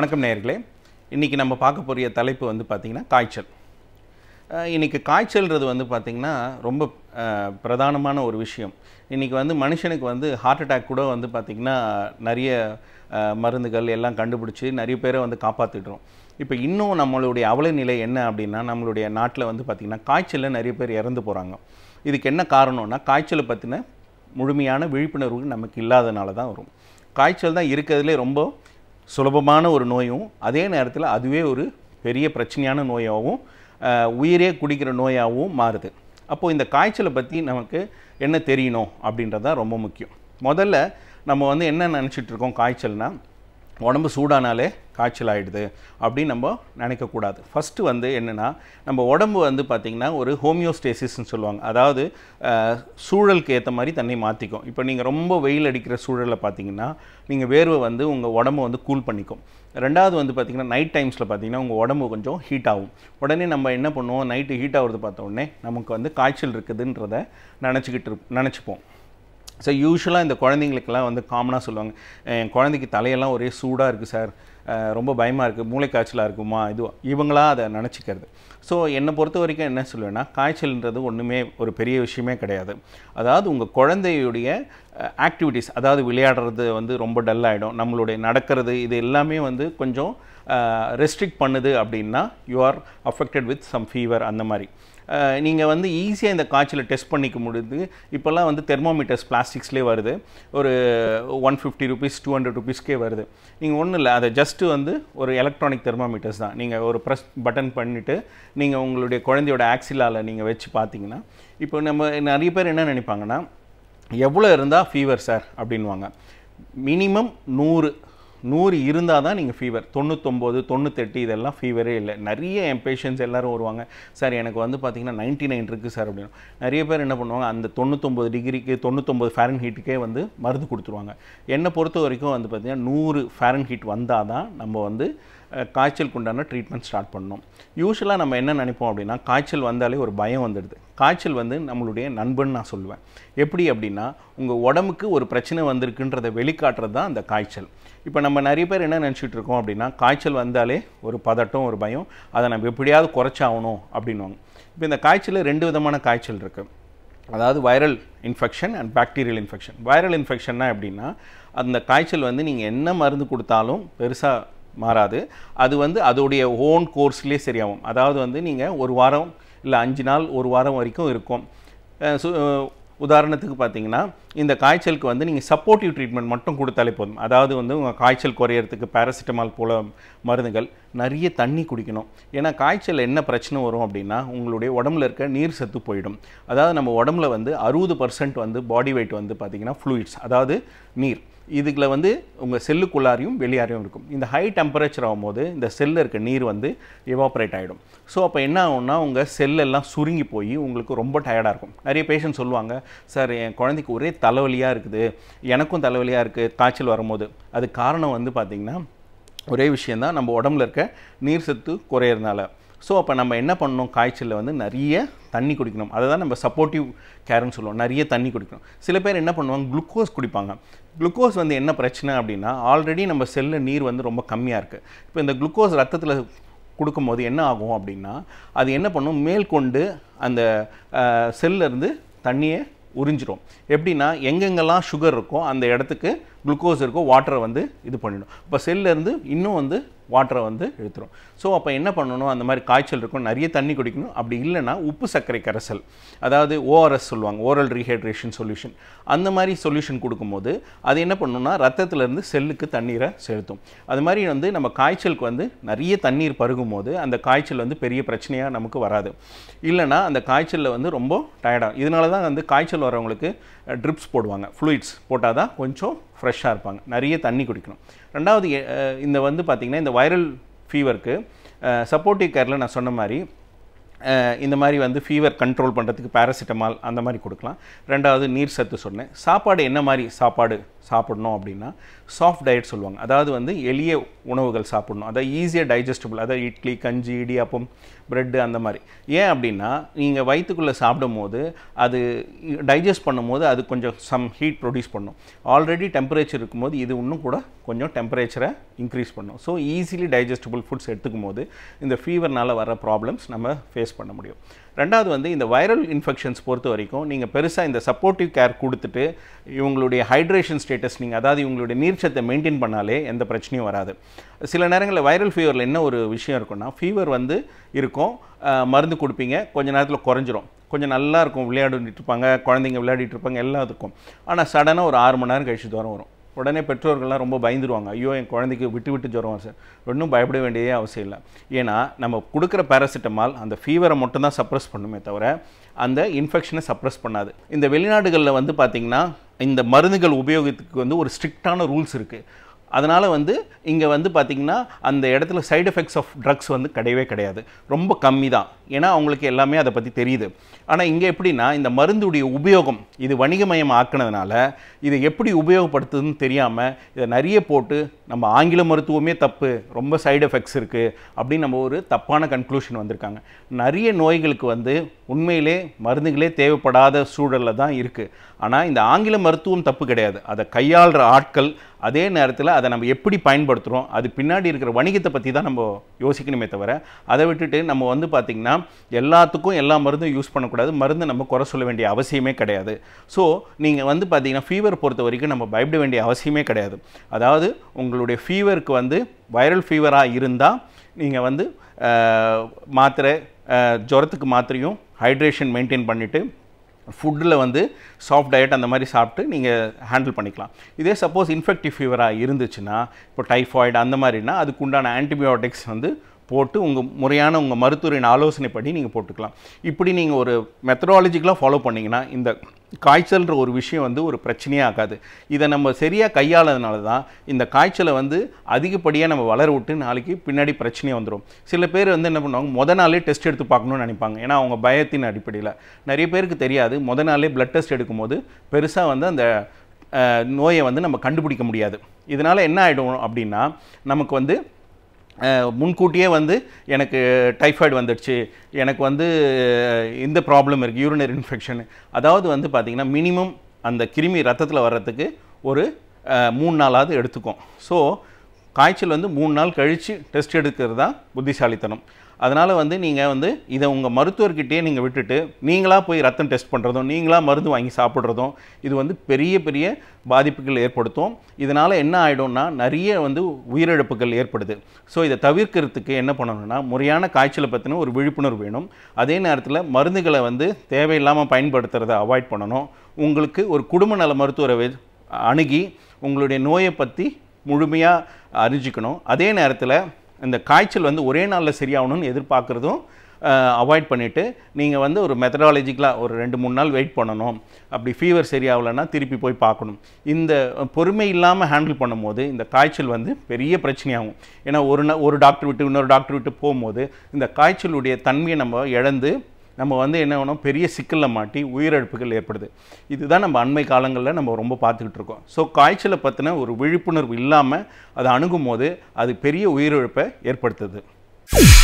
வணக்கம் நேர்களே இன்றைக்கி நம்ம பார்க்க போகிற தலைப்பு வந்து பார்த்திங்கன்னா காய்ச்சல் இன்றைக்கி காய்ச்சல்ன்றது வந்து பார்த்திங்கன்னா ரொம்ப பிரதானமான ஒரு விஷயம் இன்றைக்கி வந்து மனுஷனுக்கு வந்து ஹார்ட் அட்டாக் கூட வந்து பார்த்திங்கன்னா நிறைய மருந்துகள் எல்லாம் கண்டுபிடிச்சி நிறைய பேரை வந்து காப்பாற்றிடுறோம் இப்போ இன்னும் நம்மளுடைய அவலை நிலை என்ன அப்படின்னா நம்மளுடைய நாட்டில் வந்து பார்த்திங்கன்னா காய்ச்சலில் நிறைய பேர் இறந்து போகிறாங்க இதுக்கு என்ன காரணம்னா காய்ச்சலை பற்றின முழுமையான விழிப்புணர்வு நமக்கு இல்லாதனால தான் வரும் காய்ச்சல் தான் இருக்கிறதுலே ரொம்ப சுலபமான ஒரு நோயும் அதே நேரத்தில் அதுவே ஒரு பெரிய பிரச்சனையான நோயாகவும் உயிரே குடிக்கிற நோயாகவும் மாறுது அப்போது இந்த காய்ச்சலை பற்றி நமக்கு என்ன தெரியணும் அப்படின்றது தான் ரொம்ப முக்கியம் முதல்ல நம்ம வந்து என்ன நினச்சிட்ருக்கோம் காய்ச்சல்னால் உடம்பு சூடானாலே காய்ச்சல் ஆகிடுது அப்படின்னு நம்ம நினைக்கக்கூடாது ஃபஸ்ட்டு வந்து என்னென்னா நம்ம உடம்பு வந்து பார்த்திங்கன்னா ஒரு ஹோமியோஸ்டேசிஸ்ன்னு சொல்லுவாங்க அதாவது சூழலுக்கு ஏற்ற மாதிரி தண்ணி மாற்றிக்கும் இப்போ நீங்கள் ரொம்ப வெயில் அடிக்கிற சூழலில் பார்த்தீங்கன்னா நீங்கள் வேர்வை வந்து உங்கள் உடம்பு வந்து கூல் பண்ணிக்கும் ரெண்டாவது வந்து பார்த்திங்கன்னா நைட் டைம்ஸில் பார்த்திங்கன்னா உங்கள் உடம்பு கொஞ்சம் ஹீட் ஆகும் உடனே நம்ம என்ன பண்ணுவோம் நைட்டு ஹீட் ஆகிறது பார்த்த உடனே நமக்கு வந்து காய்ச்சல் இருக்குதுன்றத நினச்சிக்கிட்டு நினச்சிப்போம் ஸோ யூஸ்வலாக இந்த குழந்தைங்களுக்கெல்லாம் வந்து காமனாக சொல்லுவாங்க என் குழந்தைக்கு தலையெல்லாம் ஒரே சூடாக இருக்குது சார் ரொம்ப பயமாக இருக்குது மூளை காய்ச்சலாக இருக்குமா இது இவங்களாக அதை நினச்சிக்கிறது ஸோ என்னை பொறுத்த வரைக்கும் என்ன சொல்லுவேன்னா காய்ச்சல்ன்றது ஒன்றுமே ஒரு பெரிய விஷயமே கிடையாது அதாவது உங்கள் குழந்தையுடைய ஆக்டிவிட்டீஸ் அதாவது விளையாடுறது வந்து ரொம்ப டல் ஆகிடும் நம்மளுடைய நடக்கிறது இது எல்லாமே வந்து கொஞ்சம் ரெஸ்ட்ரிக்ட் பண்ணுது அப்படின்னா you are affected with some fever அந்த மாதிரி நீங்கள் வந்து ஈஸியாக இந்த காய்ச்சலை டெஸ்ட் பண்ணிக்க முடியுது இப்போல்லாம் வந்து தெர்மோமீட்டர்ஸ் பிளாஸ்டிக்ஸ்லேயே வருது ஒரு one fifty rupees two hundred ருபீஸ்க்கே வருது நீங்கள் ஒன்றும் இல்லை அதை ஜஸ்ட்டு வந்து ஒரு எலக்ட்ரானிக் தெர்மோமீட்டர்ஸ் தான் நீங்கள் ஒரு ப்ரெஸ் பட்டன் பண்ணிவிட்டு நீங்கள் உங்களுடைய குழந்தையோட ஆக்சிலாவில் நீங்கள் வச்சு பார்த்தீங்கன்னா இப்போ நம்ம நிறைய பேர் என்ன நினைப்பாங்கன்னா எவ்வளோ இருந்தால் ஃபீவர் சார் அப்படின்வாங்க மினிமம் நூறு நூறு இருந்தால் தான் நீங்கள் ஃபீவர் தொண்ணூத்தொம்போது தொண்ணூத்தெட்டு இதெல்லாம் ஃபீவரே இல்லை நிறைய என் பேஷண்ட்ஸ் எல்லோரும் வருவாங்க சார் எனக்கு வந்து பார்த்திங்கன்னா நைன்ட்டி நைன் இருக்குது சார் அப்படின்னு நிறைய பேர் என்ன பண்ணுவாங்க அந்த தொண்ணூத்தொம்பது டிகிரிக்கு தொண்ணூத்தொம்பது ஃபேரன் ஹீட்டுக்கே வந்து மருந்து கொடுத்துருவாங்க என்னை பொறுத்த வரைக்கும் வந்து பார்த்திங்கன்னா நூறு ஃபேரன் ஹீட் வந்தால் தான் நம்ம வந்து காய்ச்சலுக்கு உண்டான ட்ரீட்மெண்ட் ஸ்டார்ட் பண்ணோம் யூஸ்வலாக நம்ம என்ன நினைப்போம் அப்படின்னா காய்ச்சல் வந்தாலே ஒரு பயம் வந்துடுது காய்ச்சல் வந்து நம்மளுடைய நண்பன் நான் சொல்லுவேன் எப்படி அப்படின்னா உங்கள் உடம்புக்கு ஒரு பிரச்சனை வந்திருக்குன்றதை வெளிக்காட்டுறது தான் அந்த காய்ச்சல் இப்போ நம்ம நிறைய பேர் என்ன நினச்சிட்டு இருக்கோம் அப்படின்னா காய்ச்சல் வந்தாலே ஒரு பதட்டம் ஒரு பயம் அதை நம்ம எப்படியாவது குறைச்சாகணும் அப்படின்வாங்க இப்போ இந்த காய்ச்சலில் ரெண்டு விதமான காய்ச்சல் இருக்குது அதாவது viral infection and bacterial infection viral இன்ஃபெக்ஷன்னா எப்படின்னா அந்த காய்ச்சல் வந்து நீங்கள் என்ன மருந்து கொடுத்தாலும் பெருசாக மாறாது அது வந்து அதோடைய ஓன் கோர்ஸ்லேயே சரியாகும் அதாவது வந்து நீங்கள் ஒரு வாரம் இல்லை அஞ்சு நாள் ஒரு வாரம் வரைக்கும் இருக்கும் உதாரணத்துக்கு பார்த்தீங்கன்னா இந்த காய்ச்சலுக்கு வந்து நீங்கள் சப்போர்ட்டிவ் ட்ரீட்மெண்ட் மட்டும் கொடுத்தாலே போதும் அதாவது வந்து உங்கள் காய்ச்சல் குறையிறதுக்கு பேராசிட்டமால் போல மருந்துகள் நிறைய தண்ணி குடிக்கணும் ஏன்னா காய்ச்சல் என்ன பிரச்சனை வரும் அப்படின்னா உங்களுடைய உடம்புல இருக்க நீர் சத்து போயிடும் அதாவது நம்ம உடம்புல வந்து அறுபது பர்சன்ட் வந்து பாடி வெயிட் வந்து பார்த்திங்கன்னா ஃப்ளூயிட்ஸ் அதாவது நீர் இதுக்குள்ள வந்து உங்கள் செல்லுக்குள்ளாரையும் வெளியாரையும் இருக்கும் இந்த ஹை டெம்பரேச்சர் ஆகும்போது இந்த செல்லில் இருக்க நீர் வந்து எவாப்ரேட் ஆகிடும் ஸோ அப்போ என்ன ஆகும்னா உங்கள் செல்லெல்லாம் சுருங்கி போய் உங்களுக்கு ரொம்ப டயர்டாக இருக்கும் நிறைய பேஷண்ட் சொல்லுவாங்க சார் என் குழந்தைக்கு ஒரே தலைவலியாக இருக்குது எனக்கும் தலைவலியாக இருக்குது காய்ச்சல் வரும்போது அது காரணம் வந்து பார்த்திங்கன்னா ஒரே விஷயந்தான் நம்ம உடம்புல இருக்க நீர் சத்து குறையிறதுனால ஸோ அப்போ நம்ம என்ன பண்ணணும் காய்ச்சலில் வந்து நிறைய தண்ணி குடிக்கணும் அதை தான் நம்ம சப்போர்ட்டிவ் கேர்னு சொல்லுவோம் நிறைய தண்ணி குடிக்கணும் சில பேர் என்ன பண்ணுவாங்க குளுக்கோஸ் குடிப்பாங்க குளுக்கோஸ் வந்து என்ன பிரச்சனை அப்படின்னா ஆல்ரெடி நம்ம செல்லில் நீர் வந்து ரொம்ப கம்மியாக இருக்குது இப்போ இந்த குளுக்கோஸ் ரத்தத்தில் கொடுக்கும்போது என்ன ஆகும் அப்படின்னா அது என்ன பண்ணும் கொண்டு அந்த செல்லிருந்து தண்ணியை உறிஞ்சிரும் எப்படின்னா எங்கெங்கெல்லாம் சுகர் இருக்கோ அந்த இடத்துக்கு குளுக்கோஸ் இருக்கோ வாட்டரை வந்து இது பண்ணிடும் இப்போ செல்லேருந்து இன்னும் வந்து வாட்டரை வந்து எழுத்துரும் ஸோ அப்போ என்ன பண்ணணும் அந்த மாதிரி காய்ச்சல் இருக்கும் நிறைய தண்ணி குடிக்கணும் அப்படி இல்லைனா உப்பு சர்க்கரை கரைசல் அதாவது ஓஆர்எஸ் சொல்லுவாங்க ஓரல் ரீஹைட்ரேஷன் சொல்யூஷன் அந்த மாதிரி சொல்யூஷன் கொடுக்கும்போது அது என்ன பண்ணணும்னா ரத்தத்துலேருந்து செல்லுக்கு தண்ணீரை செலுத்தும் அது மாதிரி வந்து நம்ம காய்ச்சலுக்கு வந்து நிறைய தண்ணீர் பருகும் போது அந்த காய்ச்சல் வந்து பெரிய பிரச்சனையாக நமக்கு வராது இல்லைனா அந்த காய்ச்சலில் வந்து ரொம்ப டயர்டாகும் இதனால தான் வந்து காய்ச்சல் வரவங்களுக்கு ட்ரிப்ஸ் போடுவாங்க ஃப்ளூயிட்ஸ் போட்டால் தான் கொஞ்சம் ஃப்ரெஷ்ஷாக இருப்பாங்க நிறைய தண்ணி குடிக்கணும் ரெண்டாவது இந்த வந்து பார்த்திங்கன்னா இந்த வைரல் ஃபீவருக்கு சப்போர்ட்டிவ் கேரில் நான் சொன்ன மாதிரி இந்த மாதிரி வந்து ஃபீவர் கண்ட்ரோல் பண்ணுறதுக்கு பேராசிட்டமால் அந்த மாதிரி கொடுக்கலாம் ரெண்டாவது நீர் சத்து சொன்னேன் சாப்பாடு என்ன மாதிரி சாப்பாடு சாப்பிடணும் அப்படின்னா சாஃப்ட் டயட் சொல்லுவாங்க அதாவது வந்து எளிய உணவுகள் சாப்பிடணும் அதாவது ஈஸியாக டைஜஸ்டபிள் அதாவது இட்லி கஞ்சி இடியாப்பம் ப்ரெட்டு அந்த மாதிரி ஏன் அப்படின்னா நீங்கள் வயிற்றுக்குள்ளே சாப்பிடும் போது அது டைஜஸ்ட் பண்ணும்போது அது கொஞ்சம் சம் ஹீட் ப்ரொடியூஸ் பண்ணும் ஆல்ரெடி டெம்பரேச்சர் இருக்கும்போது இது இன்னும் கூட கொஞ்சம் டெம்பரேச்சரை இன்க்ரீஸ் பண்ணும் ஸோ ஈஸிலி டைஜஸ்டபிள் ஃபுட்ஸ் எடுத்துக்கும் போது இந்த ஃபீவர்னால் வர ப்ராப்ளம்ஸ் நம்ம ஃபேஸ் பண்ண முடியும் ரெண்டாவது வந்து இந்த வைரல் இன்ஃபெக்ஷன்ஸ் பொறுத்த வரைக்கும் நீங்கள் பெருசாக இந்த சப்போர்ட்டிவ் கேர் கொடுத்துட்டு இவங்களுடைய ஹைட்ரேஷன் ஸ்டேட்டஸ் நீங்கள் அதாவது இவங்களுடைய நீர்ச்சத்தை மெயின்டைன் பண்ணாலே எந்த பிரச்சனையும் வராது சில நேரங்களில் வைரல் ஃபீவரில் என்ன ஒரு விஷயம் இருக்குன்னா ஃபீவர் வந்து இருக்கும் மருந்து கொடுப்பீங்க கொஞ்சம் நேரத்தில் குறைஞ்சிரும் கொஞ்சம் நல்லா இருக்கும் விளையாடிட்டு இருப்பாங்க குழந்தைங்க விளையாடிட்டு இருப்பாங்க எல்லாத்துக்கும் ஆனால் சடனாக ஒரு ஆறு மணி நேரம் கழிச்சு தூரம் வரும் உடனே பெற்றோர்கள்லாம் ரொம்ப பயந்துருவாங்க ஐயோ என் குழந்தைக்கு விட்டு விட்டு ஜுரம் சார் ஒன்றும் பயப்பட வேண்டிய அவசியம் இல்லை ஏன்னா நம்ம கொடுக்குற பேராசிட்டமால் அந்த ஃபீவரை மட்டும் தான் சப்ரஸ் பண்ணுமே தவிர அந்த இன்ஃபெக்ஷனை சப்ரஸ் பண்ணாது இந்த வெளிநாடுகளில் வந்து பார்த்திங்கன்னா இந்த மருந்துகள் உபயோகத்துக்கு வந்து ஒரு ஸ்ட்ரிக்டான ரூல்ஸ் இருக்குது அதனால் வந்து இங்கே வந்து பார்த்திங்கன்னா அந்த இடத்துல சைடு எஃபெக்ட்ஸ் ஆஃப் ட்ரக்ஸ் வந்து கிடையவே கிடையாது ரொம்ப கம்மி தான் ஏன்னா அவங்களுக்கு எல்லாமே அதை பற்றி தெரியுது ஆனால் இங்கே எப்படின்னா இந்த மருந்துடைய உபயோகம் இது வணிகமயம் ஆக்கினதுனால இதை எப்படி உபயோகப்படுத்துதுன்னு தெரியாமல் இதை நிறைய போட்டு நம்ம ஆங்கில மருத்துவமே தப்பு ரொம்ப சைடு எஃபெக்ட்ஸ் இருக்குது அப்படின்னு நம்ம ஒரு தப்பான கன்க்ளூஷன் வந்திருக்காங்க நிறைய நோய்களுக்கு வந்து உண்மையிலே மருந்துகளே தேவைப்படாத சூழலில் தான் இருக்குது ஆனால் இந்த ஆங்கில மருத்துவம் தப்பு கிடையாது அதை கையாளுற ஆட்கள் அதே நேரத்தில் அதை நம்ம எப்படி பயன்படுத்துகிறோம் அது பின்னாடி இருக்கிற வணிகத்தை பற்றி தான் நம்ம யோசிக்கணுமே தவிர அதை விட்டுட்டு நம்ம வந்து பார்த்திங்கன்னா எல்லாத்துக்கும் எல்லா மருந்தும் யூஸ் பண்ணக்கூடாது மருந்து நம்ம குறை சொல்ல வேண்டிய அவசியமே கிடையாது ஸோ நீங்கள் வந்து பார்த்திங்கன்னா ஃபீவர் பொறுத்த வரைக்கும் நம்ம பயப்பட வேண்டிய அவசியமே கிடையாது அதாவது உங்களுடைய ஃபீவருக்கு வந்து வைரல் ஃபீவராக இருந்தால் நீங்கள் வந்து மாத்திரை ஜுரத்துக்கு மாத்திரையும் ஹைட்ரேஷன் மெயின்டைன் பண்ணிவிட்டு ஃபுட்டில் வந்து சாஃப்ட் டயட் அந்த மாதிரி சாப்பிட்டு நீங்கள் ஹேண்டில் பண்ணிக்கலாம் இதே சப்போஸ் இன்ஃபெக்டிவ் ஃபீவராக இருந்துச்சுன்னா இப்போ டைஃபாய்டு அந்த மாதிரினா அதுக்கு உண்டான ஆன்டிபயோட்டிக்ஸ் வந்து போட்டு உங்கள் முறையான உங்கள் மருத்துவரின் ஆலோசனைப்படி நீங்கள் போட்டுக்கலாம் இப்படி நீங்கள் ஒரு மெத்தடாலஜிக்கலாக ஃபாலோ பண்ணிங்கன்னா இந்த காய்ச்சல்ன்ற ஒரு விஷயம் வந்து ஒரு பிரச்சனையே ஆகாது இதை நம்ம சரியாக கையாளதுனால தான் இந்த காய்ச்சலை வந்து அதிகப்படியாக நம்ம வளர விட்டு நாளைக்கு பின்னாடி பிரச்சனையே வந்துடும் சில பேர் வந்து என்ன பண்ணுவாங்க முத நாளே டெஸ்ட் எடுத்து பார்க்கணும்னு நினைப்பாங்க ஏன்னா அவங்க பயத்தின் அடிப்படையில் நிறைய பேருக்கு தெரியாது முத நாளே ப்ளட் டெஸ்ட் எடுக்கும்போது பெருசாக வந்து அந்த நோயை வந்து நம்ம கண்டுபிடிக்க முடியாது இதனால் என்ன ஆகிடும் அப்படின்னா நமக்கு வந்து முன்கூட்டியே வந்து எனக்கு டைஃபாய்டு வந்துடுச்சு எனக்கு வந்து இந்த ப்ராப்ளம் இருக்குது யூரினரி இன்ஃபெக்ஷன் அதாவது வந்து பார்த்திங்கன்னா மினிமம் அந்த கிருமி ரத்தத்தில் வர்றதுக்கு ஒரு மூணு நாளாவது எடுத்துக்கும் ஸோ காய்ச்சல் வந்து மூணு நாள் கழித்து டெஸ்ட் எடுக்கிறது தான் புத்திசாலித்தனம் அதனால் வந்து நீங்கள் வந்து இதை உங்கள் மருத்துவர்கிட்டயே நீங்கள் விட்டுட்டு நீங்களாக போய் ரத்தம் டெஸ்ட் பண்ணுறதும் நீங்களாக மருந்து வாங்கி சாப்பிட்றதும் இது வந்து பெரிய பெரிய பாதிப்புகள் ஏற்படுத்தும் இதனால் என்ன ஆகிடும்னா நிறைய வந்து உயிரிழப்புகள் ஏற்படுது ஸோ இதை தவிர்க்கிறதுக்கு என்ன பண்ணணும்னா முறையான காய்ச்சலை பற்றின ஒரு விழிப்புணர்வு வேணும் அதே நேரத்தில் மருந்துகளை வந்து தேவையில்லாமல் பயன்படுத்துகிறத அவாய்ட் பண்ணணும் உங்களுக்கு ஒரு குடும்ப நல மருத்துவரை அணுகி உங்களுடைய நோயை பற்றி முழுமையாக அறிஞ்சிக்கணும் அதே நேரத்தில் இந்த காய்ச்சல் வந்து ஒரே நாளில் சரியாகணும்னு எதிர்பார்க்குறதும் அவாய்ட் பண்ணிவிட்டு நீங்கள் வந்து ஒரு மெத்தடாலஜிக்கலாக ஒரு ரெண்டு மூணு நாள் வெயிட் பண்ணணும் அப்படி ஃபீவர் சரியாகலைன்னா திருப்பி போய் பார்க்கணும் இந்த பொறுமை இல்லாமல் ஹேண்டில் பண்ணும்போது இந்த காய்ச்சல் வந்து பெரிய பிரச்சனையாகும் ஏன்னா ஒரு ஒரு டாக்டர் விட்டு இன்னொரு டாக்டர் விட்டு போகும்போது இந்த காய்ச்சலுடைய தன்மையை நம்ம இழந்து நம்ம வந்து என்ன வேணும் பெரிய சிக்கலில் மாட்டி உயிரிழப்புகள் ஏற்படுது இதுதான் நம்ம அண்மை காலங்களில் நம்ம ரொம்ப பார்த்துக்கிட்டு இருக்கோம் ஸோ காய்ச்சலை பற்றின ஒரு விழிப்புணர்வு இல்லாமல் அதை அணுகும் போது அது பெரிய உயிரிழப்பை ஏற்படுத்துது